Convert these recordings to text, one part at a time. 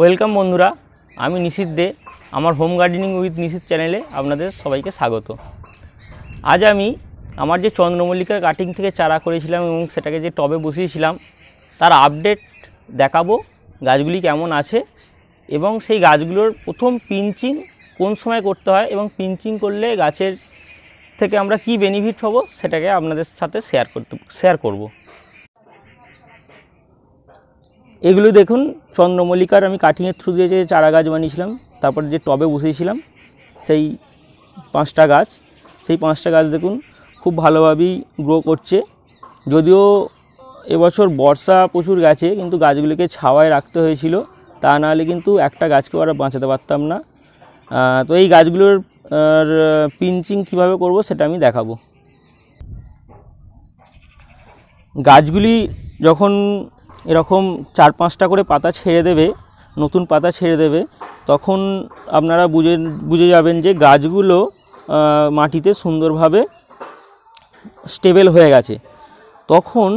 Welcome বন্ধুরা আমি নিশিত দে আমার হোম গার্ডেনিং উইথ নিশিত চ্যানেলে আপনাদের সবাইকে স্বাগত আজ আমি আমার যে চন্দ্রমল্লিকার কাটিং থেকে চারা করেছিলাম এবং সেটাকে যে টবে বসিয়েছিলাম তার আপডেট দেখাবো গাছগুলি কেমন আছে এবং সেই গাছগুলোর প্রথম পিঞ্চিং কোন সময় করতে হয় এবং পিঞ্চিং করলে গাছের থেকে আমরা কি বেনিফিট পাবো সেটাকে আপনাদের সাথে শেয়ার করতে শেয়ার করব এগুলো দেখুন চন্দ্রমল্লিকার আমি কাটিংয়ের থ্রু দিয়ে যে চারা গাছ বানিয়েছিলাম তারপর যে টবে বসিয়েছিলাম সেই পাঁচটা গাছ সেই পাঁচটা গাছ দেখুন খুব ভালোভাবেই গ্রো করছে যদিও এবছর বর্ষা প্রচুর গাছে কিন্তু গাছগুলোকে ছাওয়ায় রাখতে হয়েছিল তা নাহলে কিন্তু একটা গাছকেও আর বাঁচাতে পারতাম না তো এই গাছগুলোর পিঞ্চিং কিভাবে করব সেটা আমি দেখাবো গাছগুলি যখন এরকম চার পাঁচটা করে পাতা ছেড়ে দেবে নতুন পাতা ছেড়ে দেবে তখন আপনারা বুঝে বুঝে যাবেন যে গাছগুলো মাটিতে সুন্দরভাবে স্টেবল হয়ে গেছে তখন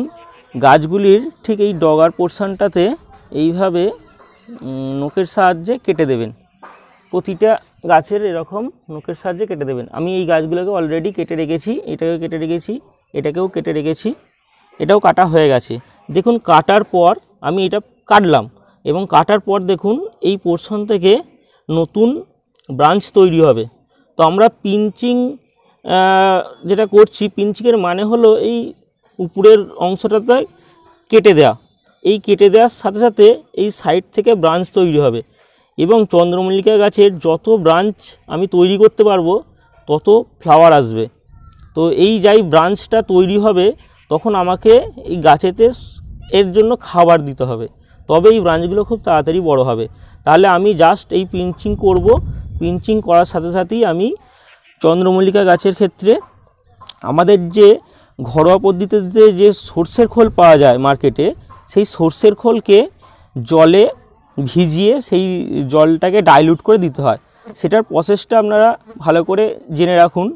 গাছগুলির ঠিক এই ডগার পোর্শানটাতে এইভাবে নোকের সাহায্যে কেটে দেবেন প্রতিটা গাছের এরকম নোকের সাহায্যে কেটে দেবেন আমি এই গাছগুলোকে অলরেডি কেটে রেখেছি এটাকেও কেটে রেখেছি এটাকেও কেটে রেখেছি এটাও কাটা হয়ে গেছে দেখুন কাটার পর আমি এটা কাটলাম এবং কাটার পর দেখুন এই পোর্শন থেকে নতুন ব্রাঞ্চ তৈরি হবে তো আমরা পিঞ্চিং যেটা করছি পিঞ্চিংয়ের মানে হলো এই উপরের অংশটাতে কেটে দেয়া এই কেটে দেওয়ার সাথে সাথে এই সাইড থেকে ব্রাঞ্চ তৈরি হবে এবং চন্দ্রমল্লিকা গাছের যত ব্রাঞ্চ আমি তৈরি করতে পারবো তত ফ্লাওয়ার আসবে তো এই যাই ব্রাঞ্চটা তৈরি হবে তখন আমাকে এই গাছেতে এর জন্য খাবার দিতে হবে তবে এই ব্রাঞ্চগুলো খুব তাড়াতাড়ি বড় হবে তাহলে আমি জাস্ট এই পিঞ্চিং করব পিঞ্চিং করার সাথে সাথেই আমি চন্দ্রমল্লিকা গাছের ক্ষেত্রে আমাদের যে ঘরোয়া পদ্ধতিতে যে সর্ষের খোল পাওয়া যায় মার্কেটে সেই সর্ষের খোলকে জলে ভিজিয়ে সেই জলটাকে ডাইলুট করে দিতে হয় সেটার প্রসেসটা আপনারা ভালো করে জেনে রাখুন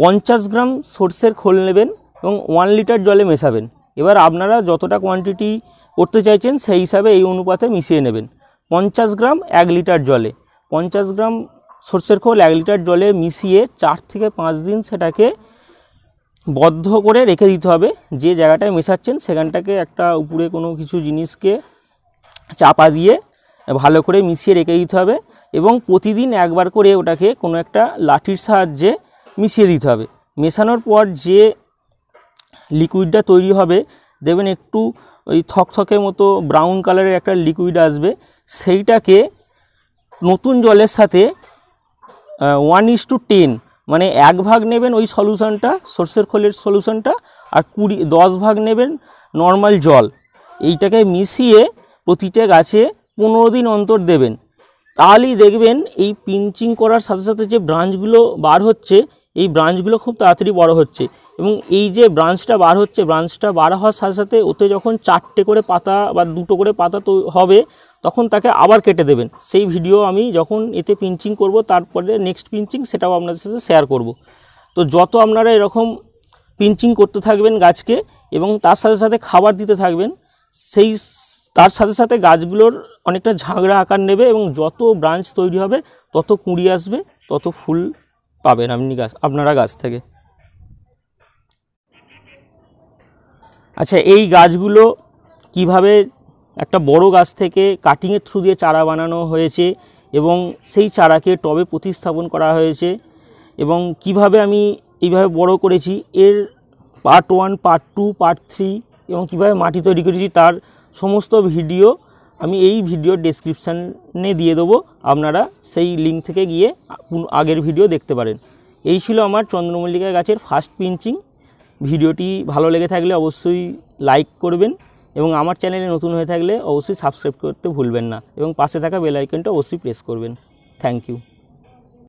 পঞ্চাশ গ্রাম সর্ষের খোল নেবেন এবং ওয়ান লিটার জলে মেশাবেন এবার আপনারা যতটা কোয়ান্টিটি করতে চাইছেন সেই হিসাবে এই অনুপাতে মিশিয়ে নেবেন পঞ্চাশ গ্রাম এক লিটার জলে পঞ্চাশ গ্রাম সর্ষের খোল এক লিটার জলে মিশিয়ে চার থেকে পাঁচ দিন সেটাকে বদ্ধ করে রেখে দিতে হবে যে জায়গাটায় মেশাচ্ছেন সেখানটাকে একটা উপরে কোনো কিছু জিনিসকে চাপা দিয়ে ভালো করে মিশিয়ে রেখে দিতে হবে এবং প্রতিদিন একবার করে ওটাকে কোনো একটা লাঠির সাহায্যে মিশিয়ে দিতে হবে মেশানোর পর যে লিকুইডটা তৈরি হবে দেবেন একটু ওই থকথকের মতো ব্রাউন কালারের একটা লিকুইড আসবে সেইটাকে নতুন জলের সাথে ওয়ান ইস টু টেন মানে এক ভাগ নেবেন ওই সলিউশনটা সর্ষের খোলের সলিউশনটা আর কুড়ি দশ ভাগ নেবেন নর্মাল জল এইটাকে মিশিয়ে প্রতিটা গাছে পনেরো দিন অন্তর দেবেন তাহলেই দেখবেন এই পিঞ্চিং করার সাথে সাথে যে ব্রাঞ্চগুলো বার হচ্ছে এই ব্রাঞ্চগুলো খুব তাড়াতাড়ি বড় হচ্ছে এবং এই যে ব্রাঞ্চটা বার হচ্ছে ব্রাঞ্চটা বার হওয়ার সাথে সাথে ওতে যখন চারটে করে পাতা বা দুটো করে পাতা তো হবে তখন তাকে আবার কেটে দেবেন সেই ভিডিও আমি যখন এতে পিঞ্চিং করব তারপরে নেক্সট পিঞ্চিং সেটাও আপনাদের সাথে শেয়ার করব। তো যত আপনারা এরকম পিঞ্চিং করতে থাকবেন গাছকে এবং তার সাথে সাথে খাবার দিতে থাকবেন সেই তার সাথে সাথে গাছগুলোর অনেকটা ঝাঁকড়া আকার নেবে এবং যত ব্রাঞ্চ তৈরি হবে তত কুঁড়ি আসবে তত ফুল পাবেন আপনি গাছ আপনারা গাছ থেকে আচ্ছা এই গাছগুলো কিভাবে একটা বড় গাছ থেকে কাটিংয়ের থ্রু দিয়ে চারা বানানো হয়েছে এবং সেই চারাকে টবে প্রতিস্থাপন করা হয়েছে এবং কিভাবে আমি এইভাবে বড় করেছি এর part one part two part three এবং কীভাবে মাটি তৈরি করেছি তার সমস্ত ভিডিও আমি এই ভিডিও ডেসক্রিপশানে দিয়ে দেবো আপনারা সেই লিঙ্ক থেকে গিয়ে আগের ভিডিও দেখতে পারেন এই ছিল আমার চন্দ্রমল্লিকা গাছের ফার্স্ট পিঞ্চিং ভিডিওটি ভালো লেগে থাকলে অবশ্যই লাইক করবেন এবং আমার চ্যানেলে নতুন হয়ে থাকলে অবশ্যই সাবস্ক্রাইব করতে ভুলবেন না এবং পাশে থাকা বেল আইকনটা অবশ্যই প্রেস করবেন থ্যাংক ইউ